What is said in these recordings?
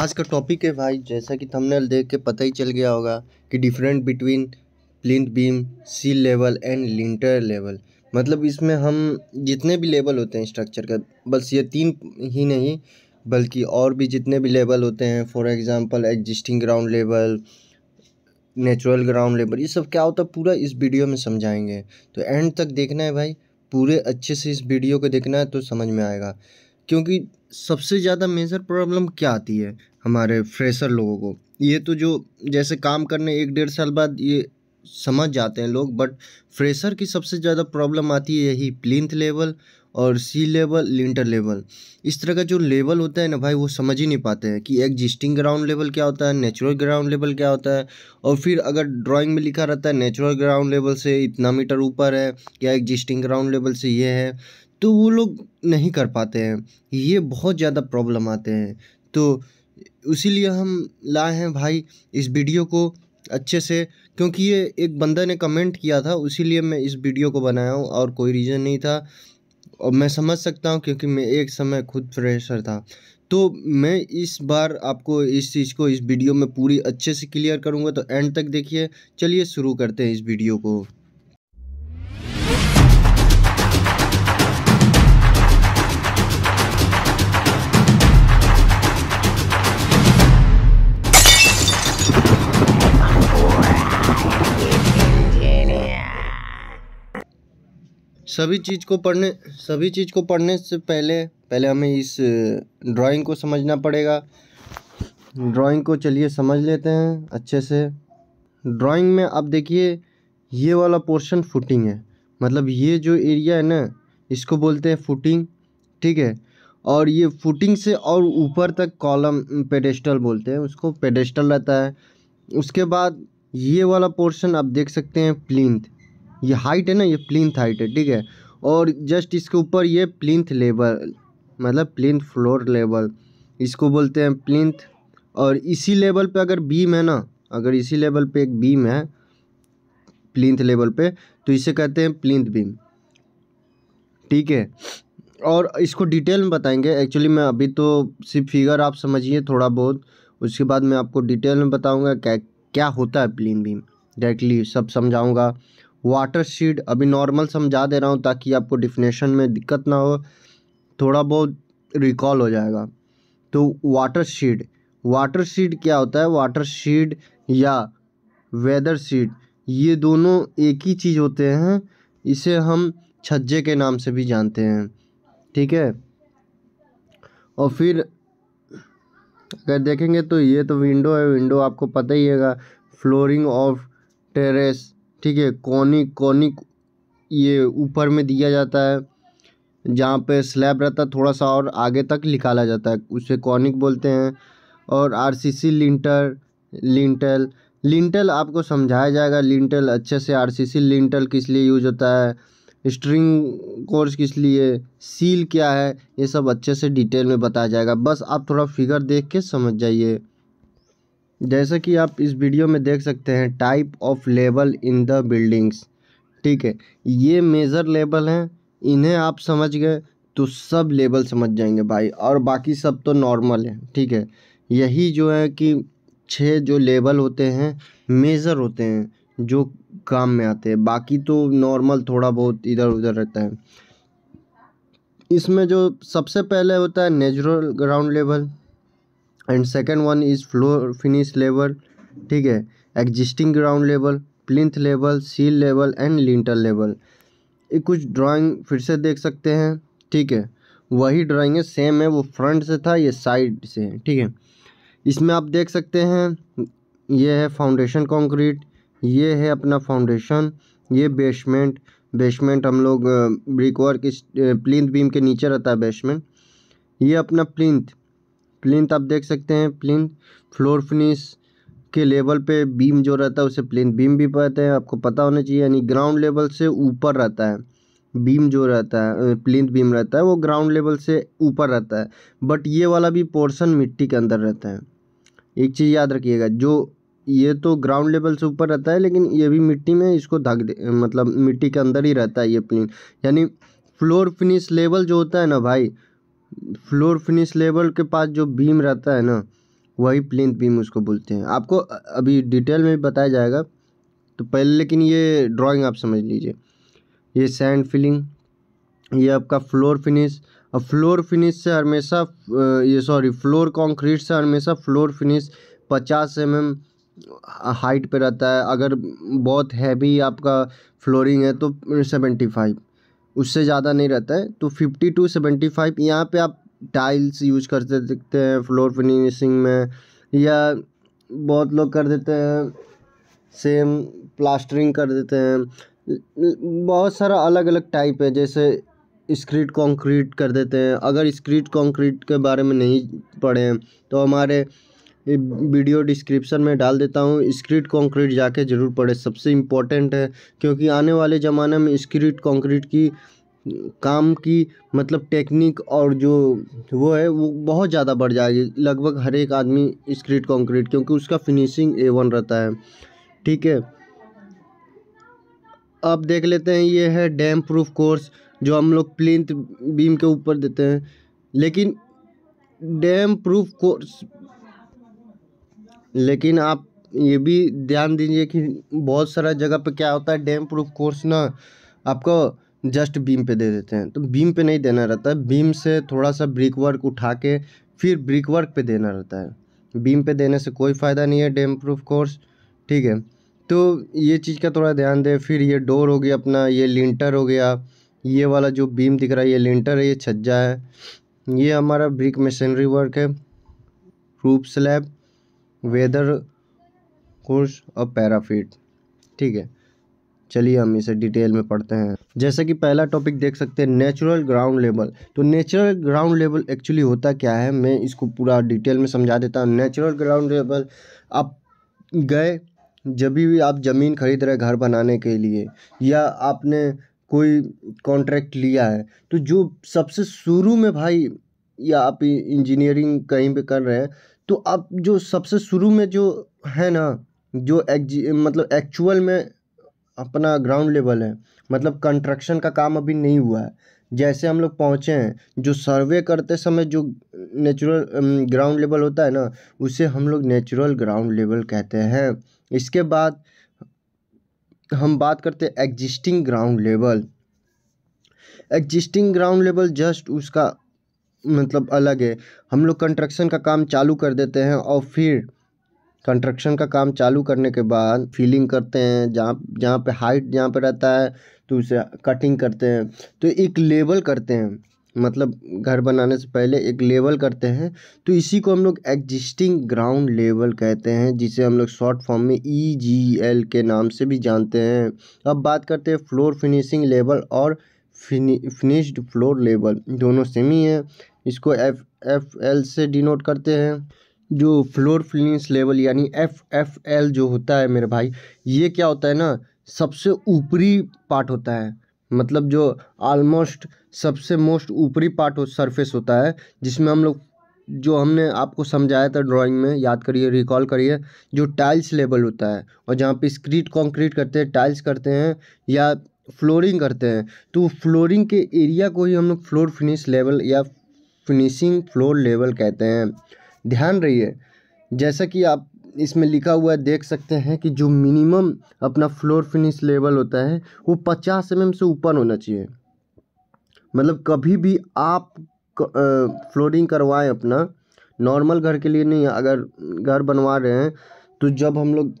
आज का टॉपिक है भाई जैसा कि थंबनेल देख के पता ही चल गया होगा कि different between plinth beam sill level and lintel level मतलब इसमें हम जितने भी लेवल होते हैं स्ट्रक्चर का बस ये तीन ही नहीं बल्कि और भी जितने भी लेवल होते हैं for example existing ground level natural ground level ये सब क्या होता है पूरा इस वीडियो में समझाएंगे तो एंड तक देखना है भाई पूरे अच्छे से इस वीडियो को देखना है तो समझ में आएगा क्योंकि सबसे ज़्यादा मेजर प्रॉब्लम क्या आती है हमारे फ्रेशर लोगों को ये तो जो जैसे काम करने एक डेढ़ साल बाद ये समझ जाते हैं लोग बट फ्रेशर की सबसे ज़्यादा प्रॉब्लम आती है यही प्लिंथ लेवल और सी लेवल लिंटर लेवल इस तरह का जो लेवल होता है ना भाई वो समझ ही नहीं पाते हैं कि एग्जिस्टिंग ग्राउंड लेवल क्या होता है नेचुरल ग्राउंड लेवल क्या होता है और फिर अगर ड्राइंग में लिखा रहता है नेचुरल ग्राउंड लेवल से इतना मीटर ऊपर है या एग्जिस्टिंग ग्राउंड लेवल से ये है तो वो लोग नहीं कर पाते हैं ये बहुत ज़्यादा प्रॉब्लम आते हैं तो उसी हम लाए हैं भाई इस वीडियो को अच्छे से क्योंकि ये एक बंदा ने कमेंट किया था उसीलिए मैं इस वीडियो को बनाया हूँ और कोई रीज़न नहीं था और मैं समझ सकता हूँ क्योंकि मैं एक समय खुद फ्रेशर था तो मैं इस बार आपको इस चीज़ को इस वीडियो में पूरी अच्छे से क्लियर करूँगा तो एंड तक देखिए चलिए शुरू करते हैं इस वीडियो को सभी चीज़ को पढ़ने सभी चीज़ को पढ़ने से पहले पहले हमें इस ड्राइंग को समझना पड़ेगा ड्राइंग को चलिए समझ लेते हैं अच्छे से ड्राइंग में आप देखिए ये वाला पोर्शन फुटिंग है मतलब ये जो एरिया है ना इसको बोलते हैं फुटिंग ठीक है और ये फुटिंग से और ऊपर तक कॉलम पेडेस्टल बोलते हैं उसको पेडेस्टल रहता है उसके बाद ये वाला पोर्शन आप देख सकते हैं प्लिंथ ये हाइट है ना ये प्लिंथ हाइट है ठीक है और जस्ट इसके ऊपर ये प्लिंथ लेवल मतलब प्लिंथ फ्लोर लेवल इसको बोलते हैं प्लिंथ और इसी लेवल पे अगर बीम है ना अगर इसी लेवल पे एक बीम है प्लिंथ लेवल पे तो इसे कहते हैं प्लिंथ बीम ठीक है और इसको डिटेल में बताएंगे एक्चुअली मैं अभी तो सिर्फ फिगर आप समझिए थोड़ा बहुत उसके बाद मैं आपको डिटेल में बताऊँगा क्या क्या होता है प्लिन बीम डायरेक्टली सब समझाऊँगा वाटर शीड अभी नॉर्मल समझा दे रहा हूँ ताकि आपको डिफिनेशन में दिक्कत ना हो थोड़ा बहुत रिकॉल हो जाएगा तो वाटर शीड वाटर शीड क्या होता है वाटर शीड या वेदर शीड ये दोनों एक ही चीज़ होते हैं इसे हम छज्जे के नाम से भी जानते हैं ठीक है और फिर अगर देखेंगे तो ये तो विंडो है विंडो आपको पता ही हैगा फ्लोरिंग ऑफ टेरेस ठीक है कॉनिक कॉनिक ये ऊपर में दिया जाता है जहाँ पे स्लैब रहता है थोड़ा सा और आगे तक निकाला जाता है उसे कॉनिक बोलते हैं और आरसीसी लिंटर लिंटल लिंटल आपको समझाया जाएगा लिंटल अच्छे से आरसीसी लिंटल किस लिए यूज होता है स्ट्रिंग कोर्स किस लिए सील क्या है ये सब अच्छे से डिटेल में बताया जाएगा बस आप थोड़ा फिगर देख के समझ जाइए जैसा कि आप इस वीडियो में देख सकते हैं टाइप ऑफ लेबल इन द बिल्डिंग्स ठीक है ये मेज़र लेबल हैं इन्हें आप समझ गए तो सब लेबल समझ जाएंगे भाई और बाकी सब तो नॉर्मल है ठीक है यही जो है कि छः जो लेबल होते हैं मेज़र होते हैं जो काम में आते हैं बाकी तो नॉर्मल थोड़ा बहुत इधर उधर रहता है इसमें जो सबसे पहले होता है natural ground level and second one is floor finish level ठीक है existing ground level plinth level sill level and lintel level ये कुछ ड्राइंग फिर से देख सकते हैं ठीक है वही ड्राइंग है सेम है वो फ्रंट से था ये साइड से है ठीक है इसमें आप देख सकते हैं ये है फाउंडेशन कंक्रीट ये है अपना फाउंडेशन ये बेसमेंट बेसमेंट हम लोग ब्रिक वर्क प्लिंथ बीम के नीचे रहता है बेसमेंट ये अपना प्लिंथ प्लिंथ आप देख सकते हैं प्लिंथ फ्लोर फिनिश के लेवल पे बीम जो रहता है उसे प्लिंथ बीम भी पाते हैं आपको पता होना चाहिए यानी ग्राउंड लेवल से ऊपर रहता है बीम जो रहता है प्लिंथ बीम रहता है वो ग्राउंड लेवल से ऊपर रहता है बट ये वाला भी पोर्सन मिट्टी के अंदर रहता है एक चीज़ याद रखिएगा जो ये तो ग्राउंड लेवल से ऊपर रहता है लेकिन ये भी मिट्टी में इसको धक मतलब मिट्टी के अंदर ही रहता है ये प्लिन यानी फ्लोर फिनिश लेवल जो होता है ना भाई फ्लोर फिनिश लेवल के पास जो बीम रहता है ना वही प्लिंथ बीम उसको बोलते हैं आपको अभी डिटेल में बताया जाएगा तो पहले लेकिन ये ड्राइंग आप समझ लीजिए ये सैंड फिलिंग ये आपका फ्लोर फिनिश और फ्लोर फिनिश से हमेशा ये सॉरी फ्लोर कंक्रीट से हमेशा फ्लोर फिनिश पचास एम एम हाइट पे रहता है अगर बहुत हैवी आपका फ्लोरिंग है तो सेवेंटी फाइव उससे ज़्यादा नहीं रहता है तो फिफ्टी टू सेवेंटी फाइव यहाँ पर आप टाइल्स यूज करते दिखते हैं फ्लोर फिनिशिंग में या बहुत लोग कर देते हैं सेम प्लास्टरिंग कर देते हैं बहुत सारा अलग अलग टाइप है जैसे स्क्रीट कंक्रीट कर देते हैं अगर स्क्रीट कंक्रीट के बारे में नहीं पढ़े तो हमारे वीडियो डिस्क्रिप्शन में डाल देता हूँ स्क्रीट कंक्रीट जाके ज़रूर पढ़े सबसे इम्पोर्टेंट है क्योंकि आने वाले ज़माने में स्क्रीट कंक्रीट की काम की मतलब टेक्निक और जो वो है वो बहुत ज़्यादा बढ़ जाएगी लगभग हर एक आदमी स्क्रीट कंक्रीट क्योंकि उसका फिनिशिंग ए वन रहता है ठीक है अब देख लेते हैं ये है डैम प्रूफ कोर्स जो हम लोग प्लिंथ बीम के ऊपर देते हैं लेकिन डैम प्रूफ कोर्स लेकिन आप ये भी ध्यान दीजिए कि बहुत सारा जगह पे क्या होता है डैम प्रूफ कोर्स ना आपको जस्ट बीम पे दे देते हैं तो बीम पे नहीं देना रहता है बीम से थोड़ा सा ब्रिक वर्क उठा के फिर ब्रिक वर्क पे देना रहता है बीम पे देने से कोई फ़ायदा नहीं है डैम प्रूफ कोर्स ठीक है तो ये चीज़ का थोड़ा ध्यान दें फिर ये डोर हो गया अपना ये लिंटर हो गया ये वाला जो बीम दिख रहा है ये लिंटर है ये छज्जा है ये हमारा ब्रिक मशीनरी वर्क है रूप स्लैब वेदर कोर्स और पैराफिट ठीक है चलिए हम इसे डिटेल में पढ़ते हैं जैसे कि पहला टॉपिक देख सकते हैं नेचुरल ग्राउंड लेवल तो नेचुरल ग्राउंड लेवल एक्चुअली होता क्या है मैं इसको पूरा डिटेल में समझा देता हूँ नेचुरल ग्राउंड लेवल आप गए जब भी आप ज़मीन खरीद रहे घर बनाने के लिए या आपने कोई कॉन्ट्रैक्ट लिया है तो जो सबसे शुरू में भाई या आप इंजीनियरिंग कहीं पर कर रहे हैं तो अब जो सबसे शुरू में जो है ना जो एग्जी मतलब एक्चुअल में अपना ग्राउंड लेवल है मतलब कंस्ट्रक्शन का काम अभी नहीं हुआ है जैसे हम लोग पहुँचे हैं जो सर्वे करते समय जो नेचुरल ग्राउंड लेवल होता है ना उसे हम लोग नेचुरल ग्राउंड लेवल कहते हैं इसके बाद हम बात करते हैं existing ground level existing ground level just उसका मतलब अलग है हम लोग कंस्ट्रक्शन का काम चालू कर देते हैं और फिर कंस्ट्रक्शन का काम चालू करने के बाद फीलिंग करते हैं जहाँ जहाँ पे हाइट जहाँ पे रहता है तो उसे कटिंग करते हैं तो एक लेवल करते हैं मतलब घर बनाने से पहले एक लेवल करते हैं तो इसी को हम लोग एग्जिस्टिंग ग्राउंड लेवल कहते हैं जिसे हम लोग शॉर्ट फॉर्म में ई जी एल के नाम से भी जानते हैं अब बात करते हैं फ्लोर फिनिशिंग लेवल और फिनि फिनिश्ड फ्लोर लेवल दोनों सेम ही हैं इसको एफ एफ एल से डिनोट करते हैं जो फ्लोर फिनिश लेवल यानी एफ एफ एल जो होता है मेरे भाई ये क्या होता है ना सबसे ऊपरी पार्ट होता है मतलब जो ऑलमोस्ट सबसे मोस्ट ऊपरी पार्ट हो सरफेस होता है जिसमें हम लोग जो हमने आपको समझाया था ड्राइंग में याद करिए रिकॉल करिए जो टाइल्स लेवल होता है और जहाँ पे स्क्रीट कंक्रीट करते हैं टाइल्स करते हैं या फ्लोरिंग करते हैं तो फ्लोरिंग के एरिया को ही हम लोग फ्लोर फिनिश लेवल या फिनिशिंग फ्लोर लेवल कहते हैं ध्यान रहिए जैसा कि आप इसमें लिखा हुआ देख सकते हैं कि जो मिनिमम अपना फ्लोर फिनिश लेवल होता है वो पचास एम mm से ऊपर होना चाहिए मतलब कभी भी आप फ्लोरिंग करवाएं अपना नॉर्मल घर के लिए नहीं अगर घर बनवा रहे हैं तो जब हम लोग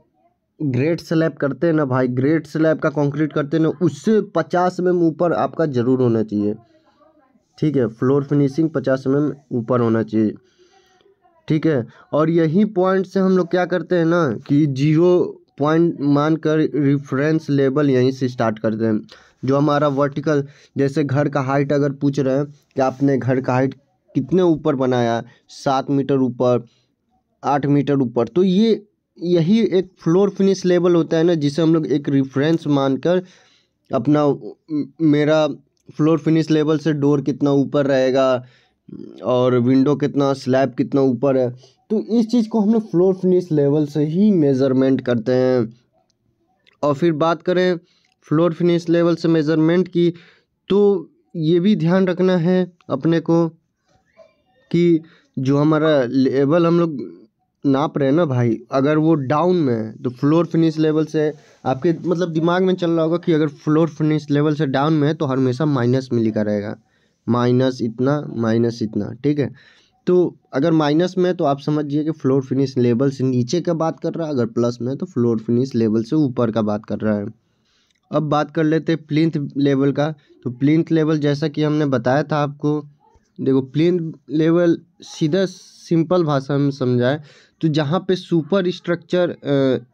ग्रेट स्लैब करते हैं ना भाई ग्रेट स्लैब का कंक्रीट करते हैं ना उससे पचास एम mm ऊपर आपका ज़रूर होना चाहिए ठीक है फ्लोर फिनिशिंग पचास एम mm एम ऊपर होना चाहिए ठीक है और यही पॉइंट से हम लोग क्या करते हैं ना कि जीरो पॉइंट मानकर रिफरेंस लेवल यहीं से स्टार्ट करते हैं जो हमारा वर्टिकल जैसे घर का हाइट अगर पूछ रहे हैं कि आपने घर का हाइट कितने ऊपर बनाया सात मीटर ऊपर आठ मीटर ऊपर तो ये यही एक फ्लोर फिनिश लेवल होता है ना जिसे हम लोग एक रिफरेंस मानकर अपना मेरा फ्लोर फिनिश लेवल से डोर कितना ऊपर रहेगा और विंडो कितना स्लैब कितना ऊपर है तो इस चीज़ को हम लोग फ्लोर फिनिश लेवल से ही मेज़रमेंट करते हैं और फिर बात करें फ्लोर फिनिश लेवल से मेज़रमेंट की तो ये भी ध्यान रखना है अपने को कि जो हमारा लेवल हम लोग नाप रहे हैं ना भाई अगर वो डाउन में है तो फ्लोर फिनिश लेवल से आपके मतलब दिमाग में चल रहा होगा कि अगर फ्लोर फिनिश लेवल से डाउन में है तो हमेशा माइनस में लिखा रहेगा माइनस इतना माइनस इतना ठीक है तो अगर माइनस में तो आप समझिए कि फ्लोर फिनिश लेवल से नीचे का बात कर रहा है अगर प्लस में तो फ्लोर फिनिश लेवल से ऊपर का बात कर रहा है अब बात कर लेते हैं प्लिंथ लेवल का तो प्लिंथ लेवल जैसा कि हमने बताया था आपको देखो प्लिंथ लेवल सीधा सिंपल भाषा में समझाए तो जहाँ पे सुपर स्ट्रक्चर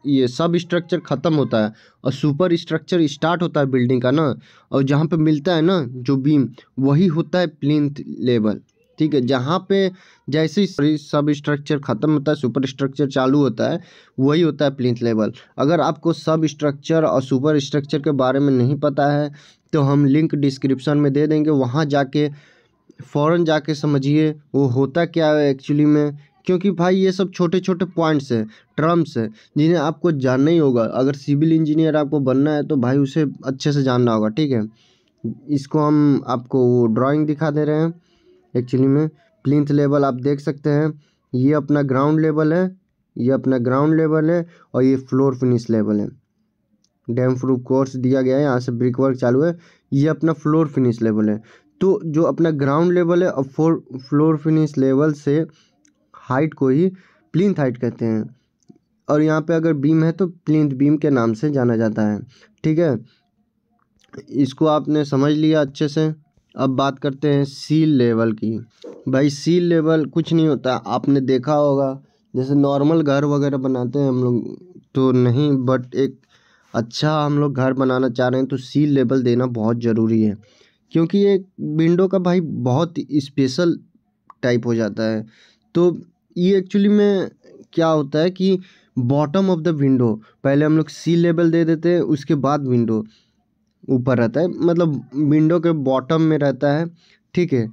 ये सब स्ट्रक्चर ख़त्म होता है और सुपर स्ट्रक्चर स्टार्ट होता है बिल्डिंग का ना और जहाँ पे मिलता है ना जो बीम वही होता है प्लिंथ लेवल ठीक है जहाँ पे जैसे ही सब स्ट्रक्चर ख़त्म होता है सुपर स्ट्रक्चर चालू होता है वही होता है प्लिंथ लेवल अगर आपको सब स्ट्रक्चर और सुपर स्ट्रक्चर के बारे में नहीं पता है तो हम लिंक डिस्क्रिप्शन में दे देंगे वहाँ जाके फ़ौरन जाके समझिए वो होता क्या है एक्चुअली में क्योंकि भाई ये सब छोटे छोटे पॉइंट्स हैं टर्म्स हैं जिन्हें आपको जानना ही होगा अगर सिविल इंजीनियर आपको बनना है तो भाई उसे अच्छे से जानना होगा ठीक है इसको हम आपको वो ड्राॅइंग दिखा दे रहे हैं एक्चुअली में प्लिंथ लेवल आप देख सकते हैं ये अपना ग्राउंड लेवल है ये अपना ग्राउंड लेवल है और ये फ्लोर फिनिश लेवल है डैम प्रूफ कोर्स दिया गया है यहाँ से ब्रिक वर्क चालू है ये अपना फ्लोर फिनिश लेवल है तो जो अपना ग्राउंड लेवल है और फोर फ्लोर फिनिश लेवल से हाइट को ही प्लिंथ हाइट कहते हैं और यहाँ पे अगर बीम है तो प्लिंथ बीम के नाम से जाना जाता है ठीक है इसको आपने समझ लिया अच्छे से अब बात करते हैं सील लेवल की भाई सील लेवल कुछ नहीं होता आपने देखा होगा जैसे नॉर्मल घर वगैरह बनाते हैं हम लोग तो नहीं बट एक अच्छा हम लोग घर बनाना चाह रहे हैं तो सील लेवल देना बहुत ज़रूरी है क्योंकि ये विंडो का भाई बहुत स्पेशल टाइप हो जाता है तो ये एक्चुअली में क्या होता है कि बॉटम ऑफ द विंडो पहले हम लोग सी लेवल दे देते हैं उसके बाद विंडो ऊपर रहता है मतलब विंडो के बॉटम में रहता है ठीक है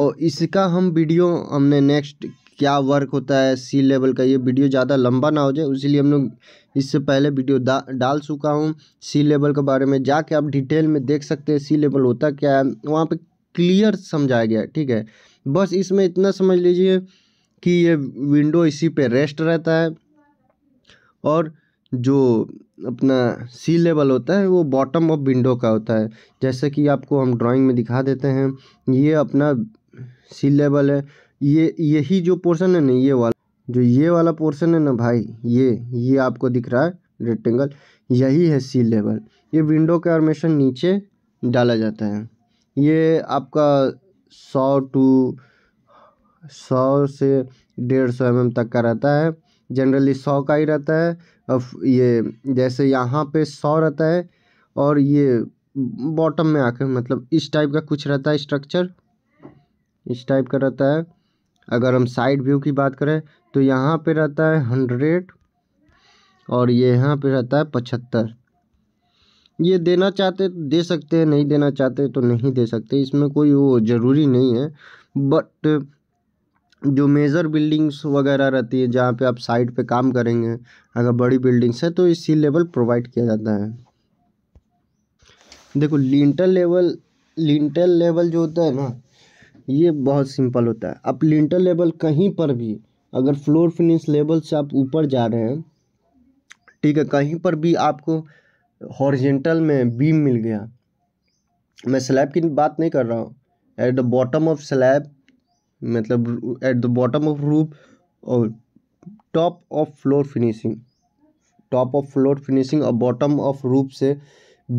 और इसका हम वीडियो हमने नेक्स्ट क्या वर्क होता है सी लेवल का ये वीडियो ज़्यादा लंबा ना हो जाए इसीलिए हम लोग इससे पहले वीडियो डाल चुका हूँ सी लेवल के बारे में जाके आप डिटेल में देख सकते हैं सी लेवल होता क्या है वहाँ पे क्लियर समझाया गया है ठीक है बस इसमें इतना समझ लीजिए कि ये विंडो इसी पे रेस्ट रहता है और जो अपना सी लेवल होता है वो बॉटम ऑफ विंडो का होता है जैसे कि आपको हम ड्राइंग में दिखा देते हैं ये अपना सी लेवल है ये यही जो पोर्शन है ना ये वाला जो ये वाला पोर्शन है ना भाई ये ये आपको दिख रहा है रेक्टेंगल यही है सी लेवल ये विंडो का आर्मेशन नीचे डाला जाता है ये आपका सौ टू सौ से डेढ़ सौ एम एम तक का रहता है जनरली सौ का ही रहता है और ये जैसे यहाँ पे सौ रहता है और ये बॉटम में आकर मतलब इस टाइप का कुछ रहता है स्ट्रक्चर इस टाइप का रहता है अगर हम साइड व्यू की बात करें तो यहाँ पे रहता है हंड्रेड और ये यहाँ पे रहता है पचहत्तर ये देना चाहते तो दे सकते हैं नहीं देना चाहते तो नहीं दे सकते इसमें कोई वो ज़रूरी नहीं है बट जो मेजर बिल्डिंग्स वगैरह रहती है जहाँ पे आप साइट पे काम करेंगे अगर बड़ी बिल्डिंग्स है तो इसी लेवल प्रोवाइड किया जाता है देखो लिंटल लेवल लिंटल लेवल जो होता है ना ये बहुत सिंपल होता है आप लिंटल लेवल कहीं पर भी अगर फ्लोर फिनिश लेवल से आप ऊपर जा रहे हैं ठीक है कहीं पर भी आपको हॉर्जेंटल में बीम मिल गया मैं स्लैब की बात नहीं कर रहा हूँ at the bottom of slab मतलब at the bottom of roof और top of floor finishing top of floor finishing और बॉटम ऑफ रूप से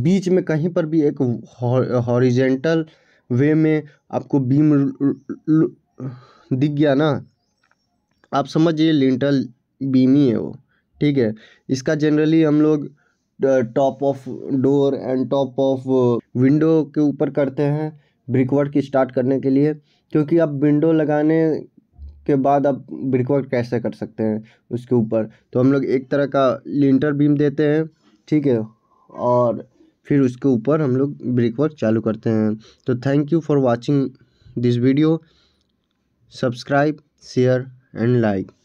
बीच में कहीं पर भी एक हॉरिजेंटल वे में आपको बीम दिख गया ना आप समझिए लिंटल बीम ही है वो ठीक है इसका जनरली हम लोग top of door and top of window के ऊपर करते हैं ब्रिक वर्क स्टार्ट करने के लिए क्योंकि अब विंडो लगाने के बाद आप ब्रिक वर्क कैसे कर सकते हैं उसके ऊपर तो हम लोग एक तरह का लिंटर बीम देते हैं ठीक है और फिर उसके ऊपर हम लोग ब्रिक वर्क चालू करते हैं तो thank you for watching this video subscribe share and like